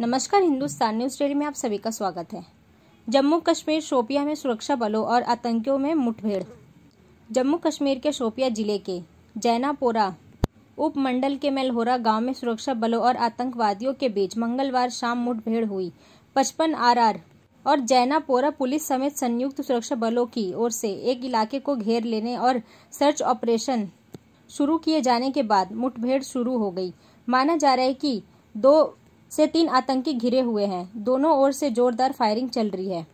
नमस्कार Hindustan news daily में आप सभी का स्वागत है जम्मू कश्मीर शोपिया में सुरक्षा बलों और आतंकियों में मुठभेड़ जम्मू कश्मीर के शोपिया जिले के जैनापोरा उपमंडल के मेलहोरा गांव में सुरक्षा बलों और आतंकवादियों के बीच मंगलवार शाम मुठभेड़ हुई पचपन आर और जैनापोरा पुलिस समेत संयुक्त सुरक्षा बलों की ओर से एक इलाके को घेर लेने और सर्च ऑपरेशन शुरू किए जाने के बाद मुठभेड़ शुरू हो गई माना जा रहा है कि दो से तीन आतंकी घिरे हुए हैं दोनों ओर से जोरदार फायरिंग चल रही है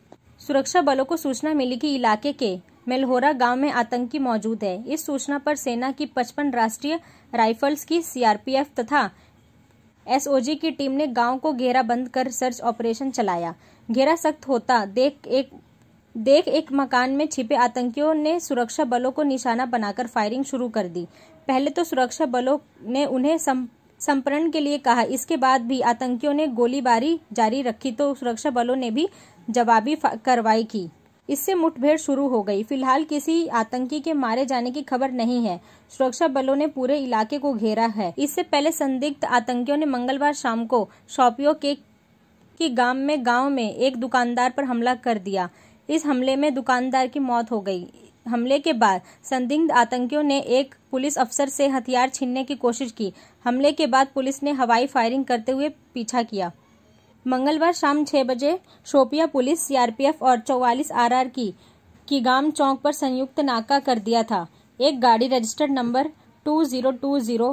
सुरक्षा बलों को सूचना मिली कि इलाके के मेलहोरा गांव में आतंकी मौजूद है इस सूचना पर सेना की 55 राष्ट्रीय राइफल्स की सीआरपीएफ तथा एसओजी की टीम ने गांव को घेरा बंद कर सर्च ऑपरेशन चलाया घेरा सख्त होता देख एक देख एक मकान में छिपे आतंकियों ने सुरक्षा बलों को निशाना बनाकर फायरिंग शुरू कर दी पहले तो सुरक्षा बलों ने उन्हें संपरण के लिए कहा इसके बाद भी आतंकियों ने गोलीबारी जारी रखी तो सुरक्षा बलों ने भी जवाबी कार्रवाई की इससे मुठभेड़ शुरू हो गई फिलहाल किसी आतंकी के मारे जाने की खबर नहीं है सुरक्षा बलों ने पूरे इलाके को घेरा है इससे पहले संदिग्ध आतंकियों ने मंगलवार शाम को शॉपियो के की गांव में गांव में एक दुकानदार पर हमला कर दिया इस हमले में दुकानदार की मौत हो गई हमले के बाद संदिग्ध आतंकियों ने एक पुलिस अफसर से हथियार छीनने की कोशिश की हमले के बाद पुलिस ने हवाई फायरिंग करते हुए पीछा किया मंगलवार शाम छह बजे शोपिया पुलिस सीआरपीएफ और चौवालीस आरआर की किगाम चौक पर संयुक्त नाका कर दिया था एक गाड़ी registered number two zero two zero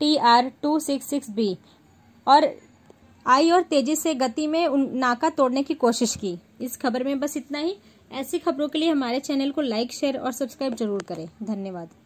T R two six six B और आई और तेजी से गति में नाका तोड़ने की कोशिश की इस खबर में बस इतना ही ऐसी खबरों के लिए हमारे चैनल को लाइक शेयर और सब्सक्राइब जरूर करें धन्यवाद